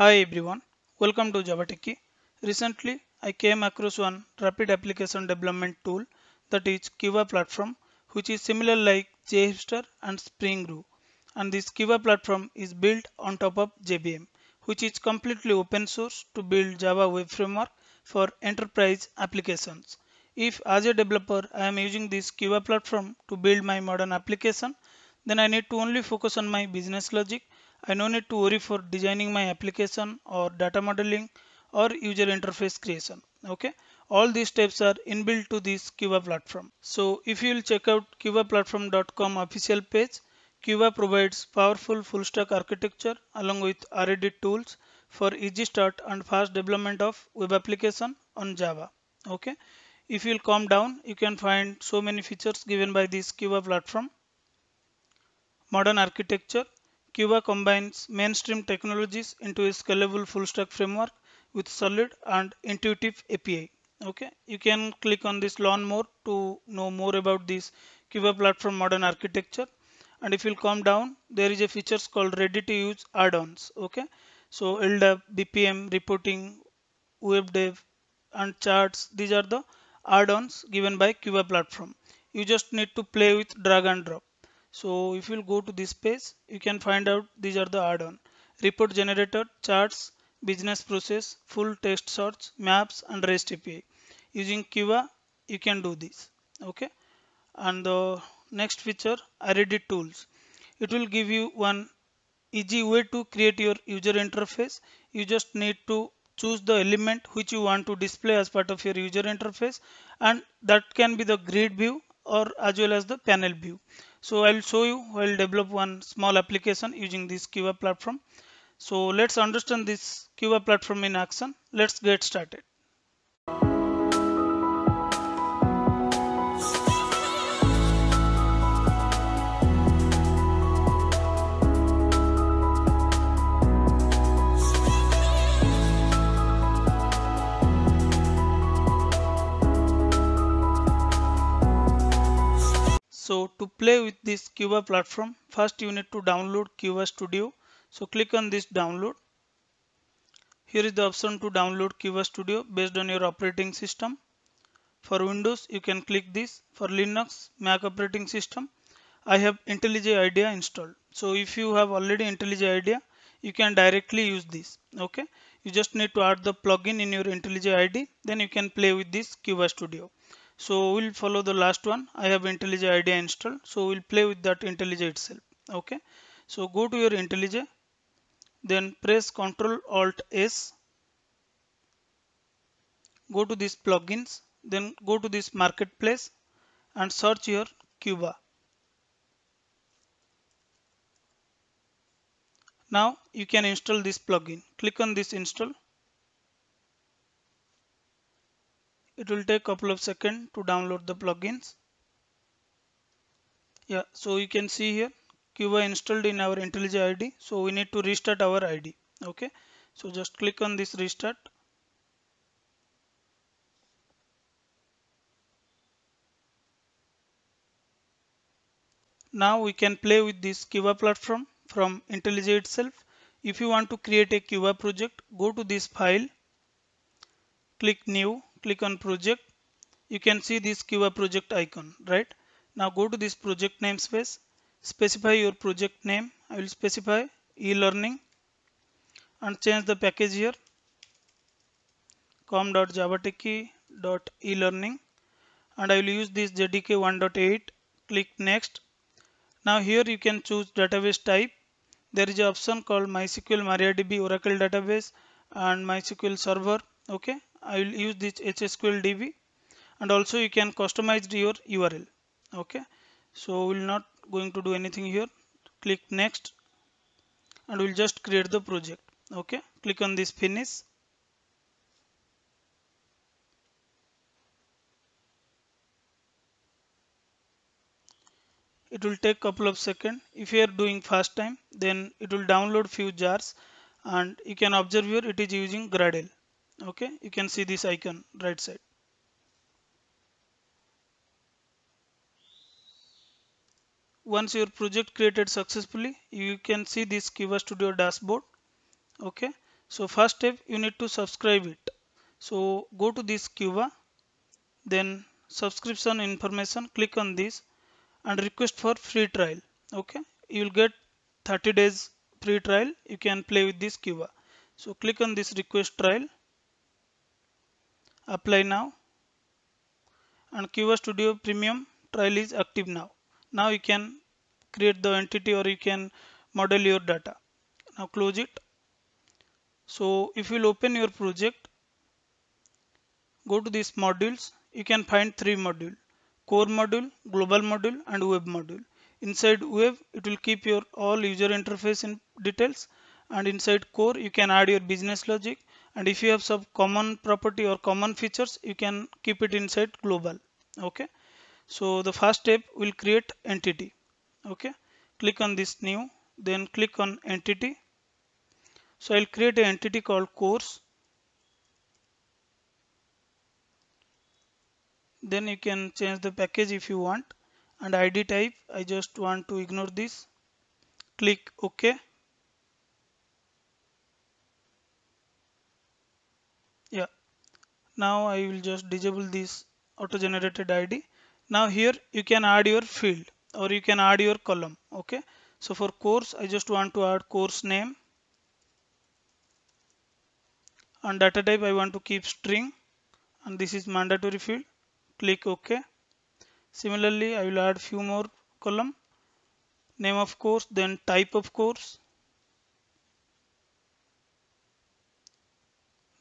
Hi everyone, welcome to Java Techie. Recently, I came across one rapid application development tool that is Kiva platform which is similar like JHipster and Spring and this Kiva platform is built on top of JVM which is completely open source to build Java web framework for enterprise applications. If as a developer I am using this Kiva platform to build my modern application then I need to only focus on my business logic I no need to worry for designing my application or data modeling or user interface creation okay all these steps are inbuilt to this Cuba platform so if you will check out cubaplatform.com official page Cuba provides powerful full stack architecture along with r tools for easy start and fast development of web application on Java okay if you'll come down you can find so many features given by this Cuba platform modern architecture Cuba combines mainstream technologies into a scalable full stack framework with solid and intuitive API. Okay, you can click on this learn more to know more about this Cuba platform modern architecture. And if you will come down, there is a features called ready to use add-ons. Okay, so LDAP, BPM, reporting, web dev, and charts. These are the add-ons given by Cuba platform. You just need to play with drag and drop so if you'll go to this page you can find out these are the add-on report generator charts business process full text search maps and rest api using Kiva you can do this okay and the next feature Aridit tools it will give you one easy way to create your user interface you just need to choose the element which you want to display as part of your user interface and that can be the grid view or as well as the panel view so i'll show you i'll develop one small application using this Kiva platform so let's understand this Kiva platform in action let's get started So to play with this Cuba platform, first you need to download Cuba Studio. So click on this download. Here is the option to download Cuba Studio based on your operating system. For Windows, you can click this. For Linux, Mac operating system, I have IntelliJ IDEA installed. So if you have already IntelliJ IDEA, you can directly use this. Okay, you just need to add the plugin in your IntelliJ ID. Then you can play with this Cuba Studio so we'll follow the last one i have intellij idea installed so we'll play with that intellij itself okay so go to your intellij then press ctrl alt s go to this plugins then go to this marketplace and search your cuba now you can install this plugin click on this install it will take couple of seconds to download the plugins yeah so you can see here Cuba installed in our IntelliJ ID so we need to restart our ID okay so just click on this restart now we can play with this Cuba platform from IntelliJ itself if you want to create a Cuba project go to this file click new click on project you can see this Cuba project icon right now go to this project namespace specify your project name I will specify e-learning and change the package here com.javateki.elearning and I will use this JDK 1.8 click next now here you can choose database type there is an option called MySQL MariaDB Oracle database and MySQL server okay I will use this HSQL DB and also you can customize your URL okay so we'll not going to do anything here click next and we'll just create the project okay click on this finish it will take couple of seconds if you are doing fast time then it will download few jars and you can observe here it is using gradle okay you can see this icon right side once your project created successfully you can see this Kiva Studio dashboard okay so first step you need to subscribe it so go to this Cuba then subscription information click on this and request for free trial okay you will get 30 days free trial you can play with this Cuba so click on this request trial apply now and QA Studio Premium trial is active now now you can create the entity or you can model your data now close it so if you open your project go to these modules you can find three module core module global module and web module inside web it will keep your all user interface in details and inside core you can add your business logic and if you have some common property or common features you can keep it inside global okay so the first step will create entity okay click on this new then click on entity so I'll create an entity called course then you can change the package if you want and id type I just want to ignore this click OK now I will just disable this auto generated ID now here you can add your field or you can add your column okay so for course I just want to add course name on data type I want to keep string and this is mandatory field click OK similarly I will add few more column name of course then type of course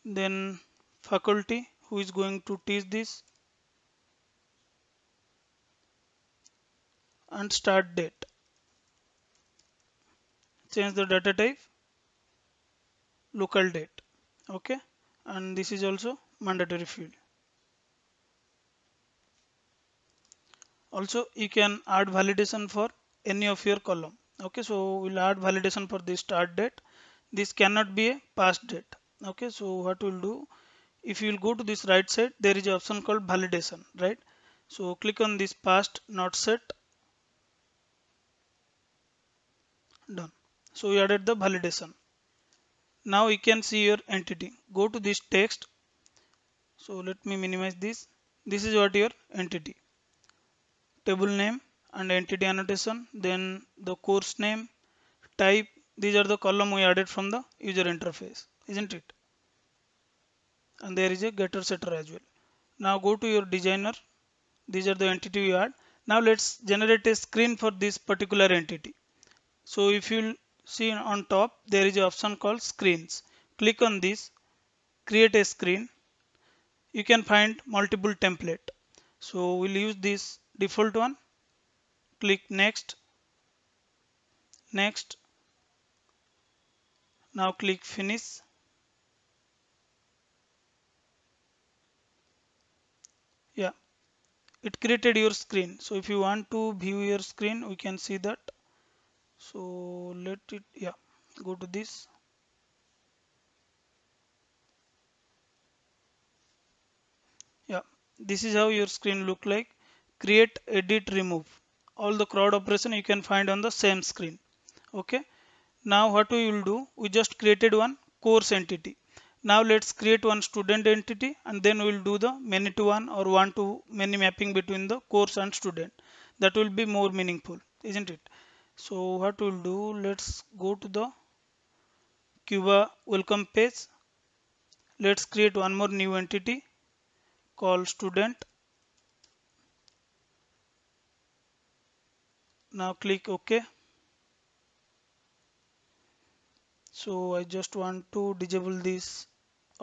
then faculty who is going to teach this and start date change the data type local date okay and this is also mandatory field also you can add validation for any of your column okay so we'll add validation for this start date this cannot be a past date okay so what we'll do if you will go to this right side there is an option called validation right so click on this past not set done so we added the validation now you can see your entity go to this text so let me minimize this this is what your entity table name and entity annotation then the course name type these are the column we added from the user interface isn't it and there is a getter setter as well now go to your designer these are the entity you add now let's generate a screen for this particular entity so if you see on top there is an option called screens click on this create a screen you can find multiple template so we'll use this default one click next next now click finish yeah it created your screen so if you want to view your screen we can see that so let it yeah go to this yeah this is how your screen look like create edit remove all the crowd operation you can find on the same screen okay now what we will do we just created one course entity now let's create one student entity and then we'll do the many to one or one to many mapping between the course and student. That will be more meaningful, isn't it? So what we'll do, let's go to the Cuba welcome page. Let's create one more new entity called student. Now click OK. So I just want to disable this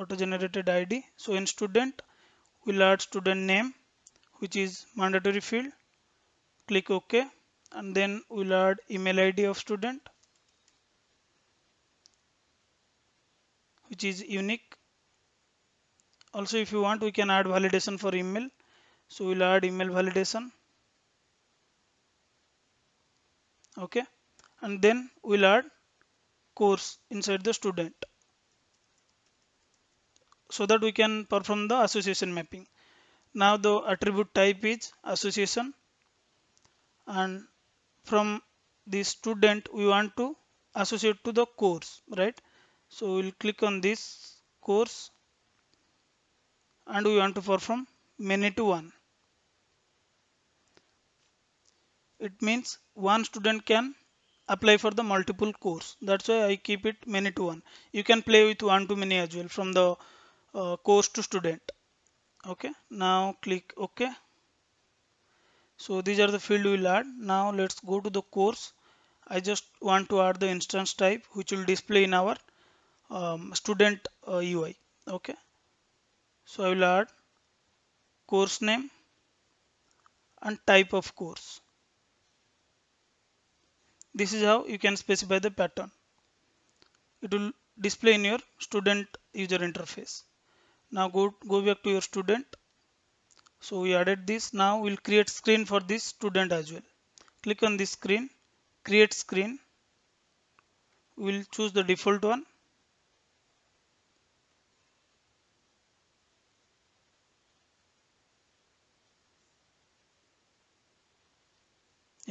auto generated id so in student we'll add student name which is mandatory field click ok and then we'll add email id of student which is unique also if you want we can add validation for email so we'll add email validation okay and then we'll add course inside the student so that we can perform the association mapping. Now the attribute type is association and from the student we want to associate to the course right so we'll click on this course and we want to perform many to one it means one student can apply for the multiple course that's why I keep it many to one you can play with one to many as well from the uh, course to student okay now click ok so these are the field we'll add now let's go to the course I just want to add the instance type which will display in our um, student uh, UI okay so I will add course name and type of course this is how you can specify the pattern it will display in your student user interface now go go back to your student so we added this now we'll create screen for this student as well click on this screen create screen we'll choose the default one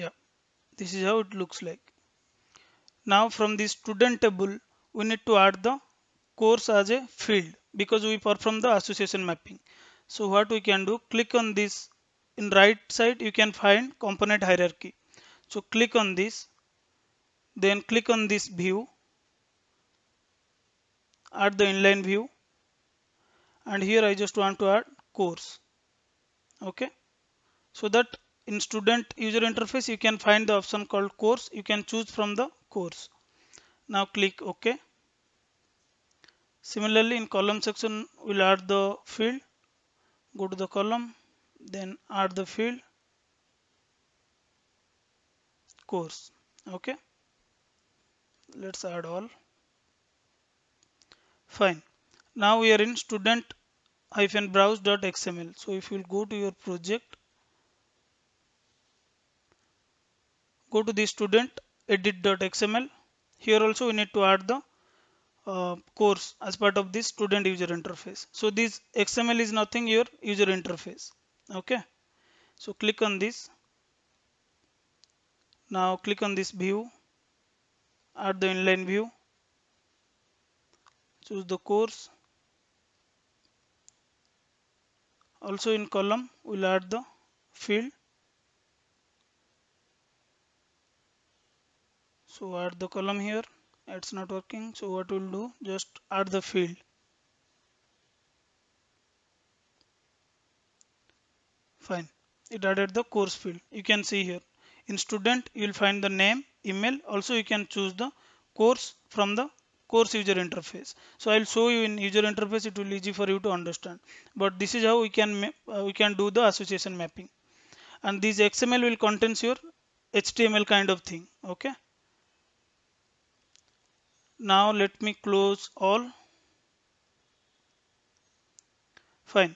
yeah this is how it looks like now from the student table we need to add the course as a field because we perform the association mapping so what we can do click on this in right side you can find component hierarchy so click on this then click on this view add the inline view and here I just want to add course okay so that in student user interface you can find the option called course you can choose from the course now click OK similarly in column section we'll add the field go to the column then add the field course okay let's add all fine now we are in student hyphen browse.xml so if you go to your project go to the student edit.xml here also we need to add the uh, course as part of this student user interface so this xml is nothing your user interface okay so click on this now click on this view add the inline view choose the course also in column we'll add the field so add the column here it's not working so what we'll do just add the field fine it added the course field you can see here in student you'll find the name email also you can choose the course from the course user interface so i'll show you in user interface it will easy for you to understand but this is how we can uh, we can do the association mapping and this xml will contains your html kind of thing okay now let me close all fine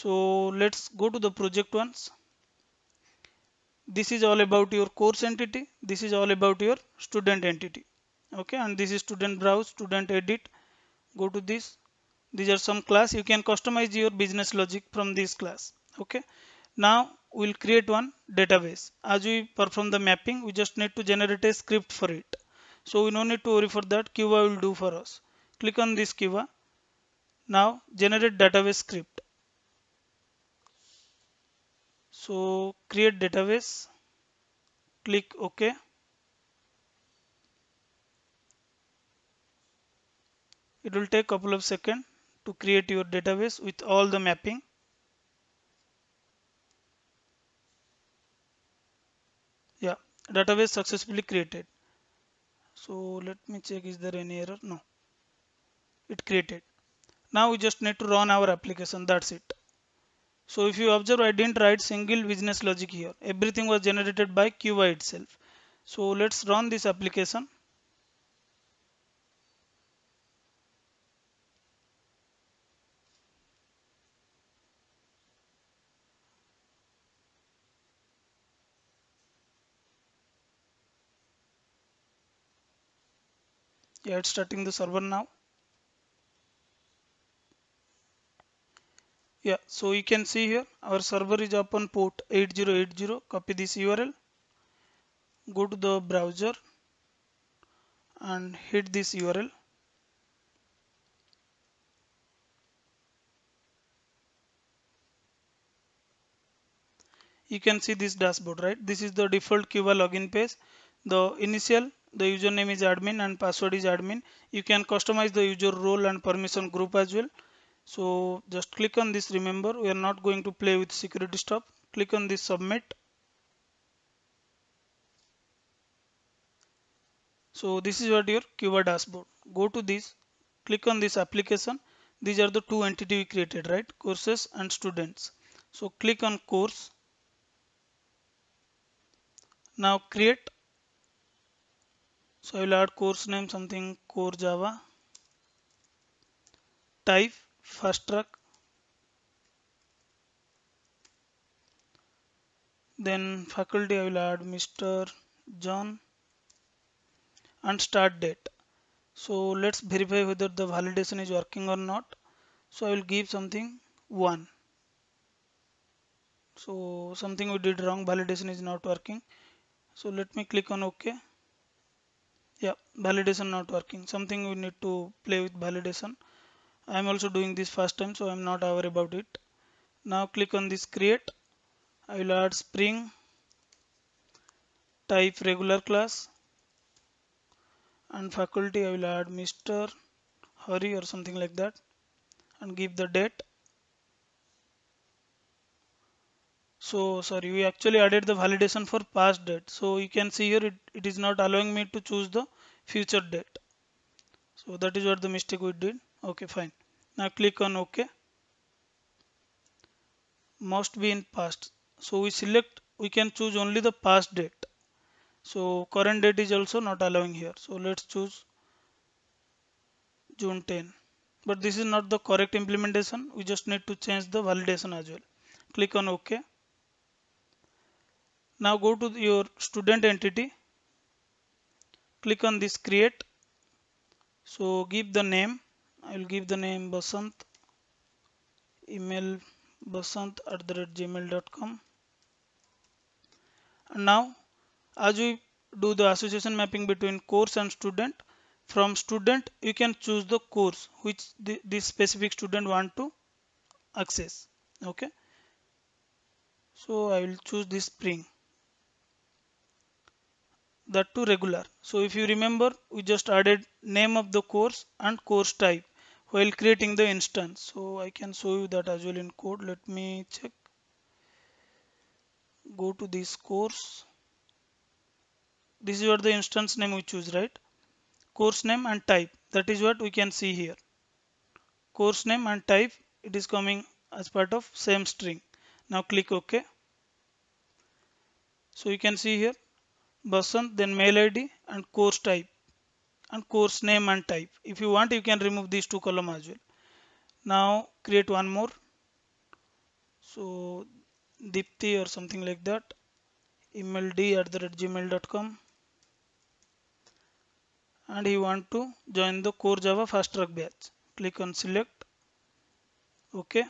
so let's go to the project once this is all about your course entity this is all about your student entity okay and this is student browse student edit go to this these are some class you can customize your business logic from this class okay now we'll create one database as we perform the mapping we just need to generate a script for it so we no need to worry for that Cuba will do for us click on this Cuba now generate database script so create database click OK it will take couple of seconds to create your database with all the mapping yeah database successfully created so let me check is there any error no it created now we just need to run our application that's it so if you observe I didn't write single business logic here everything was generated by QI itself so let's run this application yeah it's starting the server now yeah so you can see here our server is open port 8080 copy this url go to the browser and hit this url you can see this dashboard right this is the default Cuba login page the initial the username is admin and password is admin you can customize the user role and permission group as well so just click on this remember we are not going to play with security stuff click on this submit so this is what your Cuba dashboard go to this click on this application these are the two entity we created right courses and students so click on course now create so I will add course name something core Java type fast track then faculty I will add Mr. John and start date so let's verify whether the validation is working or not so I will give something 1 so something we did wrong validation is not working so let me click on OK yeah validation not working something we need to play with validation I'm also doing this first time so I'm not aware about it now click on this create I will add spring type regular class and faculty I will add Mr. Hurry or something like that and give the date so sorry we actually added the validation for past date so you can see here it, it is not allowing me to choose the future date so that is what the mistake we did okay fine now click on ok must be in past so we select we can choose only the past date so current date is also not allowing here so let's choose June 10 but this is not the correct implementation we just need to change the validation as well click on ok now go to your student entity. Click on this create. So give the name. I will give the name Basant. Email basant at the gmail.com. And now as we do the association mapping between course and student, from student you can choose the course which the, this specific student want to access. Okay. So I will choose this spring that to regular so if you remember we just added name of the course and course type while creating the instance so I can show you that as well in code let me check go to this course this is what the instance name we choose right course name and type that is what we can see here course name and type it is coming as part of same string now click OK so you can see here person then mail id and course type and course name and type if you want you can remove these two column as well now create one more so dipti or something like that MLD at the red gmail.com and he want to join the core java fast track batch click on select okay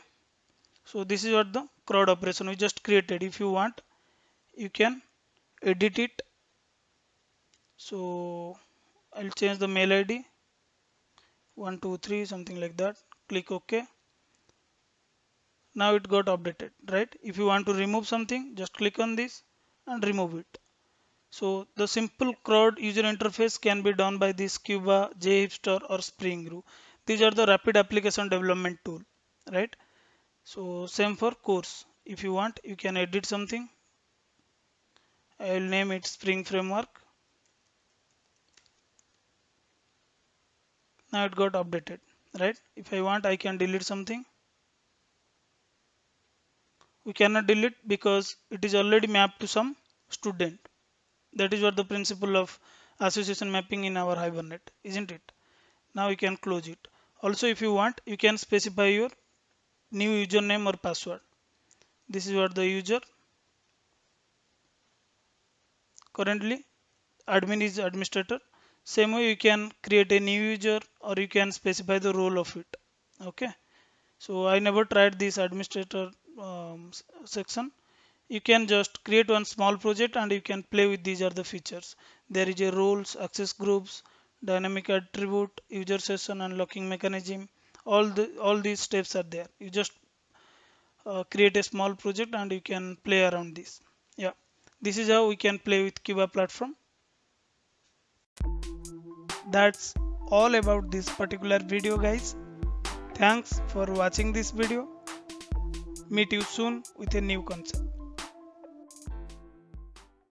so this is what the crowd operation we just created if you want you can edit it so I'll change the mail ID 123 something like that click OK now it got updated right if you want to remove something just click on this and remove it so the simple CRUD user interface can be done by this Cuba, JHipster or Spring Brew. These are the rapid application development tool, right? So same for course. If you want, you can edit something. I will name it Spring Framework. now it got updated right if I want I can delete something we cannot delete because it is already mapped to some student that is what the principle of association mapping in our Hibernate isn't it now you can close it also if you want you can specify your new username or password this is what the user currently admin is administrator same way you can create a new user or you can specify the role of it okay so I never tried this administrator um, section you can just create one small project and you can play with these are the features there is a roles access groups dynamic attribute user session unlocking mechanism all the all these steps are there you just uh, create a small project and you can play around this yeah this is how we can play with Cuba platform that's all about this particular video guys thanks for watching this video meet you soon with a new concept